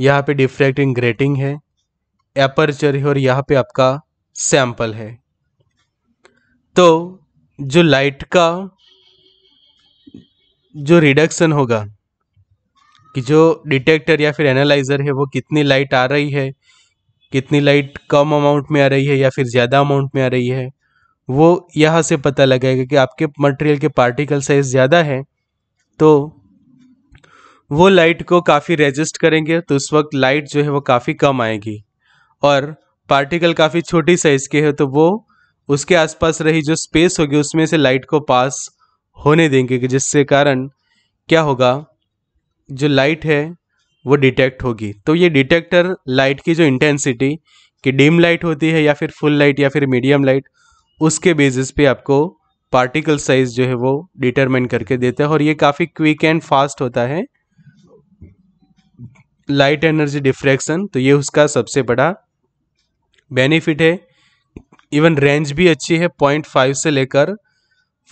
यहाँ पे डिफ्रैक्टिंग ग्रेटिंग है एपर्चर है और यहाँ पे आपका सैंपल है तो जो लाइट का जो रिडक्शन होगा कि जो डिटेक्टर या फिर एनालाइज़र है वो कितनी लाइट आ रही है कितनी लाइट कम अमाउंट में आ रही है या फिर ज़्यादा अमाउंट में आ रही है वो यहाँ से पता लगाएगा कि आपके मटेरियल के पार्टिकल साइज ज़्यादा है तो वो लाइट को काफ़ी रेजिस्ट करेंगे तो उस वक्त लाइट जो है वो काफ़ी कम आएगी और पार्टिकल काफ़ी छोटी साइज़ के हैं तो वो उसके आसपास रही जो स्पेस होगी उसमें से लाइट को पास होने देंगे कि जिससे कारण क्या होगा जो लाइट है वो डिटेक्ट होगी तो ये डिटेक्टर लाइट की जो इंटेंसिटी कि डिम लाइट होती है या फिर फुल लाइट या फिर मीडियम लाइट उसके बेसिस पे आपको पार्टिकल साइज जो है वो डिटरमिन करके देता है और ये काफ़ी क्विक एंड फास्ट होता है लाइट एनर्जी डिफ्रैक्शन तो ये उसका सबसे बड़ा बेनिफिट है इवन रेंज भी अच्छी है पॉइंट फाइव से लेकर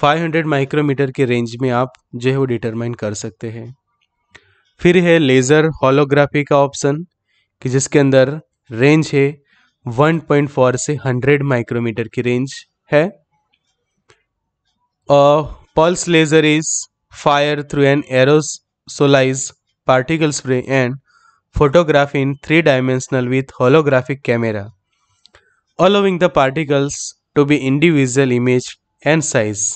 500 माइक्रोमीटर के रेंज में आप जो है वो डिटरमाइन कर सकते हैं फिर है लेज़र होलोग्राफी का ऑप्शन कि जिसके अंदर रेंज है 1.4 से 100 माइक्रोमीटर की रेंज है pulse laser is fire through an aerosolize particle spray and photography in three dimensional with holographic camera allowing the particles to be individual image and size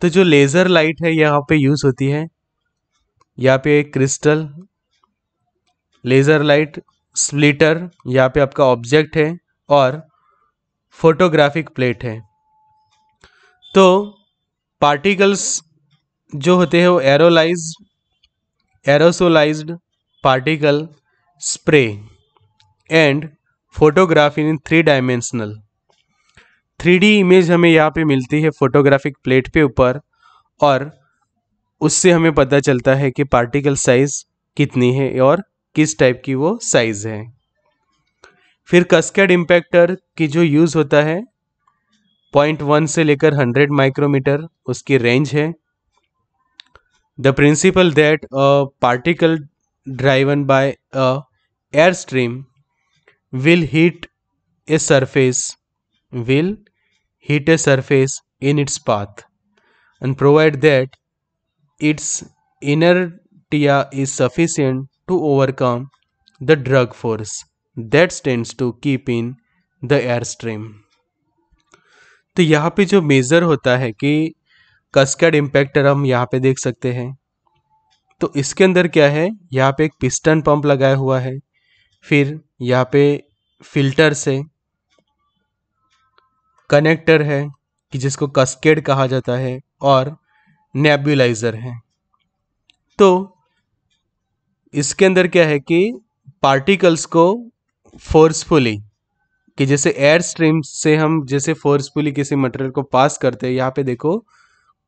तो जो लेज़र लाइट है यहाँ पे use होती है यहाँ पे क्रिस्टल लेज़र लाइट स्प्लिटर यहाँ पे आपका ऑब्जेक्ट है और फोटोग्राफिक प्लेट है तो पार्टिकल्स जो होते हैं वो aerolize aerosolized particle spray and photography in three dimensional three image हमें यहाँ पे मिलती है फोटोग्राफिक प्लेट पे ऊपर और उससे हमें पता चलता है कि पार्टिकल साइज़ कितनी है और किस टाइप की वो साइज़ है फिर कस्केड इम्पैक्टर की जो यूज़ होता है पॉइंट वन से लेकर हंड्रेड माइक्रोमीटर उसकी रेंज है the principle that a particle driven by a air stream will hit a surface will hit a surface in its path and provide that its inertia is sufficient to overcome the drag force that tends to keep in the airstream. तो यहाँ पे जो measure होता है कि कस्कड इम्पैक्टर हम यहाँ पे देख सकते हैं तो इसके अंदर क्या है यहाँ पे एक पिस्टन पंप लगाया हुआ है फिर यहाँ पे फिल्टर से कनेक्टर है कि जिसको कस्केड कहा जाता है और नेबुलाइज़र है तो इसके अंदर क्या है कि पार्टिकल्स को फोर्सफुली कि जैसे एयर स्ट्रीम से हम जैसे फोर्सफुली किसी मटेरियल को पास करते हैं यहाँ पे देखो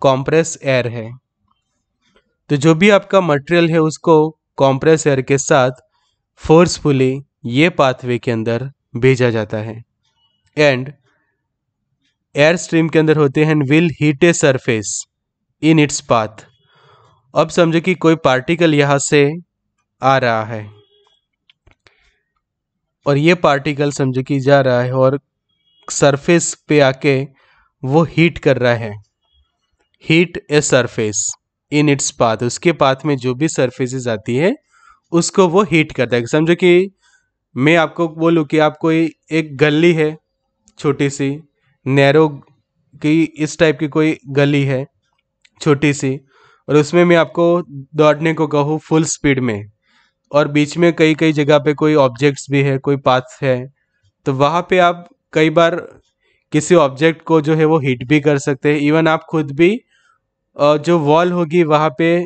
कॉम्प्रेस एयर है तो जो भी आपका मटेरियल है उसको कॉम्प्रेस एयर के साथ फोर्सफुली ये पाथवे के अंदर भेजा जाता है एंड एयर स्ट्रीम के अंदर होते हैं and will hit a surface in its path अब समझो कि कोई पार्टिकल यहां से आ रहा है और ये पार्टिकल समझो कि जा रहा है और सरफेस पे आके वो हीट कर रहा है hit a surface in its path उसके पाथ में जो भी सरफेसेस आती है उसको वो हीट करता है समझो कि मैं आपको बोलूँ कि आप कोई एक गली है छोटी सी नैरो की इस टाइप की कोई गली है छोटी सी और उसमें मैं आपको दौड़ने को कहूँ फुल स्पीड में और बीच में कई कई जगह पे कोई ऑब्जेक्ट्स भी है कोई पाथ है तो वहाँ पे आप कई बार किसी ऑब्जेक्ट को जो है वो हिट भी कर सकते हैं इवन आप खुद भी जो वॉल होगी वहाँ पे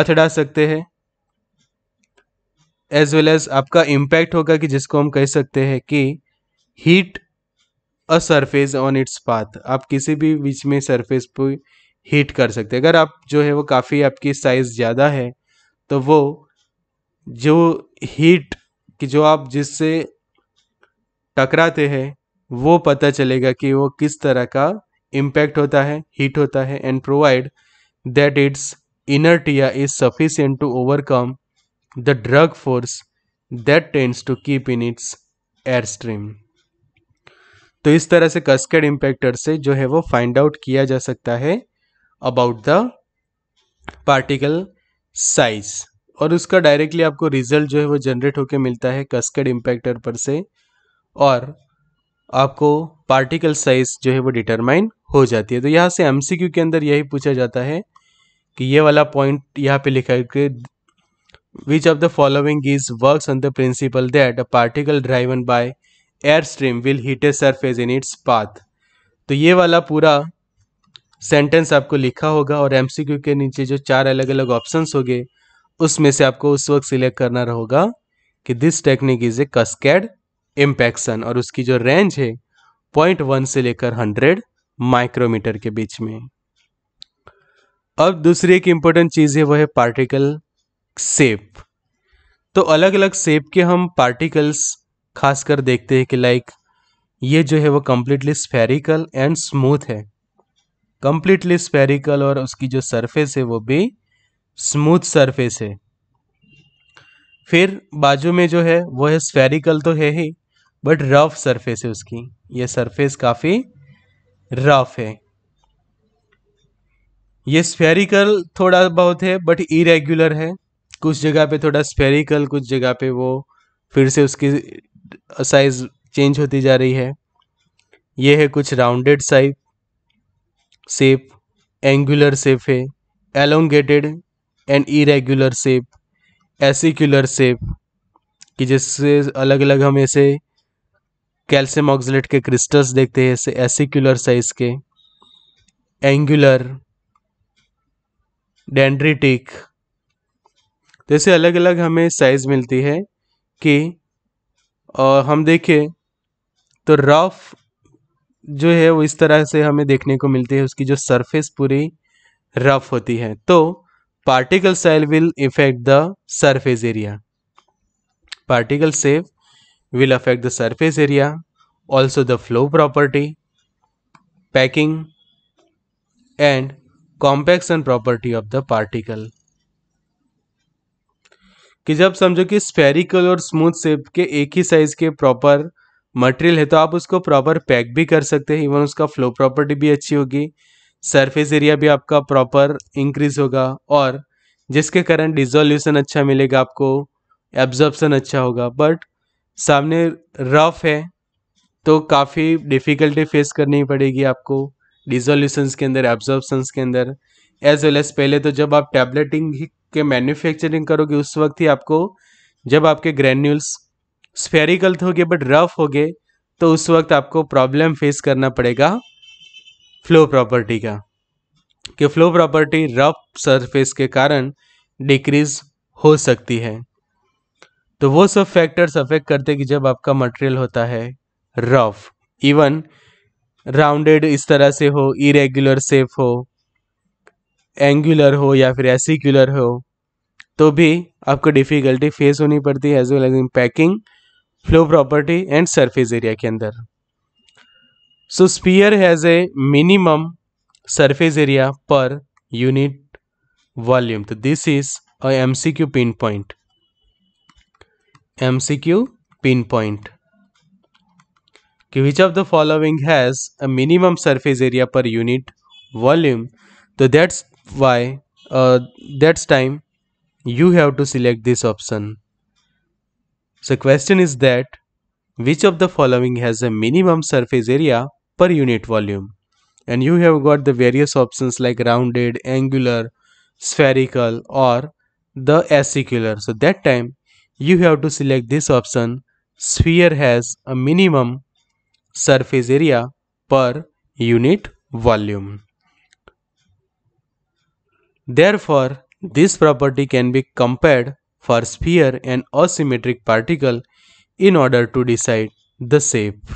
अथड़ा सकते हैं एज वेल एज आपका इम्पैक्ट होगा कि जिसको हम कह सकते हैं कि hit a surface on its path आप किसी भी बीच में सरफेस पर हीट कर सकते हैं अगर आप जो है वो काफ़ी आपकी साइज़ ज़्यादा है तो वो जो हीट कि जो आप जिससे टकराते हैं वो पता चलेगा कि वो किस तरह का इम्पैक्ट होता है हीट होता है and provide that its inertia is sufficient to overcome the drag force that tends to keep in its air stream तो इस तरह से कस्केड इम्पैक्टर से जो है वो फाइंड आउट किया जा सकता है अबाउट द पार्टिकल साइज और उसका डायरेक्टली आपको रिजल्ट जो है वो जनरेट होकर मिलता है कस्केड इम्पैक्टर पर से और आपको पार्टिकल साइज जो है वो डिटरमाइन हो जाती है तो यहाँ से एम के अंदर यही पूछा जाता है कि ये वाला पॉइंट यहाँ पे लिखा है कि which of the following is works on the principle that a particle driven by air stream will hit a surface in its path तो ये वाला पूरा सेंटेंस आपको लिखा होगा और एमसीक्यू के नीचे जो चार अलग अलग ऑप्शन हो गए उसमें से आपको उस वक्त सिलेक्ट करना रहेगा कि this technique is a cascade impaction और उसकी जो रेंज है पॉइंट वन से लेकर हंड्रेड माइक्रोमीटर के बीच में अब दूसरी एक इम्पोर्टेंट चीज़ है वह है पार्टिकल सेप तो अलग अलग सेप के हम पार्टिकल्स खासकर देखते हैं कि लाइक ये जो है वो कम्प्लीटली स्फेरिकल एंड स्मूथ है कम्प्लीटली स्पेरिकल और उसकी जो सरफेस है वो भी स्मूथ सरफेस है फिर बाजू में जो है वो है स्फेरिकल तो है ही बट रफ सरफेस है उसकी ये सरफेस काफ़ी रफ है ये स्फेरिकल थोड़ा बहुत है बट इरेग्युलर है कुछ जगह पे थोड़ा स्फेरिकल कुछ जगह पे वो फिर से उसकी साइज चेंज होती जा रही है ये है कुछ rounded size shape angular shape है elongated and irregular shape acicular shape कि जिससे अलग अलग हम ऐसे कैल्शियम ऑक्सलेट के क्रिस्टल्स देखते हैं ऐसे एसिक्युलर साइज के एंगुलर डेंड्रिटिक तो ऐसे अलग अलग हमें साइज मिलती है कि और हम देखें तो रफ जो है वो इस तरह से हमें देखने को मिलती है उसकी जो सरफेस पूरी रफ होती है तो particle shape will effect the surface area particle shape will affect the surface area also the flow property packing and compaction property of the particle कि जब समझो कि स्फेरिकल और स्मूथ शेप के एक ही साइज़ के प्रॉपर मटेरियल है तो आप उसको प्रॉपर पैक भी कर सकते हैं इवन उसका फ्लो प्रॉपर्टी भी अच्छी होगी सरफेस एरिया भी आपका प्रॉपर इंक्रीज होगा और जिसके कारण डिजोल्यूशन अच्छा मिलेगा आपको एब्जॉर्बसन अच्छा होगा बट सामने रफ है तो काफ़ी डिफ़िकल्टी फेस करनी पड़ेगी आपको डिजोल्यूशंस के अंदर एब्जॉर्प्शंस के अंदर एज वेल एज पहले तो जब आप टैबलेटिंग ही के मैन्युफैक्चरिंग करोगे उस वक्त ही आपको जब आपके ग्रेन्यूल्स स्फेरिकल तो हो गए बट रफ हो गए तो उस वक्त आपको प्रॉब्लम फेस करना पड़ेगा फ्लो प्रॉपर्टी का कि फ्लो प्रॉपर्टी रफ सरफेस के कारण डिक्रीज हो सकती है तो वो सब फैक्टर्स अफेक्ट करते कि जब आपका मटेरियल होता है रफ इवन राउंडेड इस तरह से हो इरेगुलर सेफ हो एंगुलर हो या फिर एसिकुलर हो तो भी आपको डिफ़िकल्टी फेस होनी पड़ती है as well as in packing flow property and surface area के अंदर so sphere has a minimum surface area per unit volume तो this is a M C Q pin point M C Q pin point कि which of the following has a minimum surface area per unit volume तो that's why uh, that's time you have to select this option so question is that which of the following has a minimum surface area per unit volume and you have got the various options like rounded angular spherical or the acicular so that time you have to select this option sphere has a minimum surface area per unit volume Therefore, this property can be compared for sphere and asymmetric particle in order to decide the shape.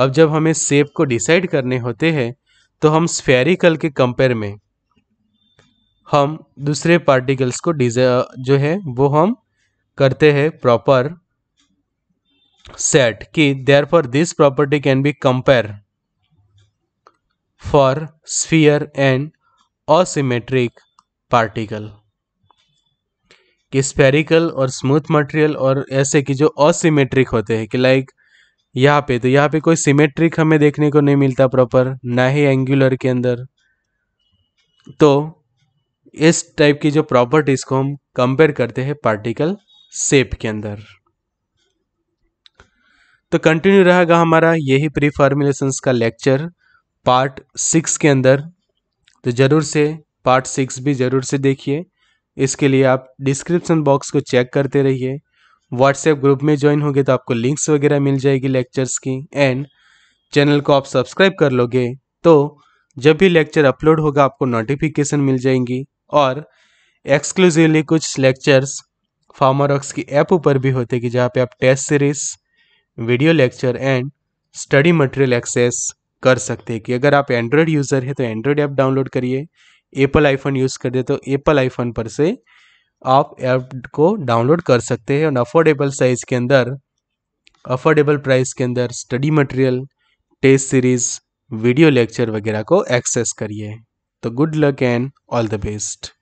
अब जब हमें सेप को decide करने होते हैं तो हम spherical के कंपेयर में हम दूसरे पार्टिकल्स को जो है वो हम करते हैं प्रॉपर सेट कि there for this property can be compare for sphere and asymmetric particle कि स्पेरिकल और स्मूथ मटेरियल और ऐसे कि जो असिमेट्रिक होते हैं कि लाइक यहाँ पे तो यहाँ पे कोई सिमेट्रिक हमें देखने को नहीं मिलता प्रॉपर ना ही एंगुलर के अंदर तो इस टाइप की जो प्रॉपर्टीज को हम कंपेयर करते हैं पार्टिकल सेप के अंदर तो कंटिन्यू रहेगा हमारा यही प्री फॉर्मुलेशन का लेक्चर पार्ट सिक्स के अंदर तो ज़रूर से पार्ट सिक्स भी ज़रूर से देखिए इसके लिए आप डिस्क्रिप्सन बॉक्स को चेक करते रहिए व्हाट्सएप ग्रुप में ज्वाइन होगे तो आपको लिंक्स वगैरह मिल जाएगी लेक्चर्स की एंड चैनल को आप सब्सक्राइब कर लोगे तो जब भी लेक्चर अपलोड होगा आपको नोटिफिकेशन मिल जाएंगी और एक्सक्लूसिवली कुछ लेक्चर्स फार्मारॉक्स की ऐप ऊपर भी होते कि जहाँ पे आप test series video lecture and study material access कर सकते हैं कि अगर आप एंड्रॉयड यूज़र है तो एंड्रॉयड ऐप डाउनलोड करिए एप्पल आईफोन यूज़ कर दे तो एप्पल आईफोन पर से आप ऐप को डाउनलोड कर सकते हैं और अफोर्डेबल साइज़ के अंदर अफोर्डेबल प्राइस के अंदर study material test series video lecture वगैरह को एक्सेस करिए तो good luck and all the best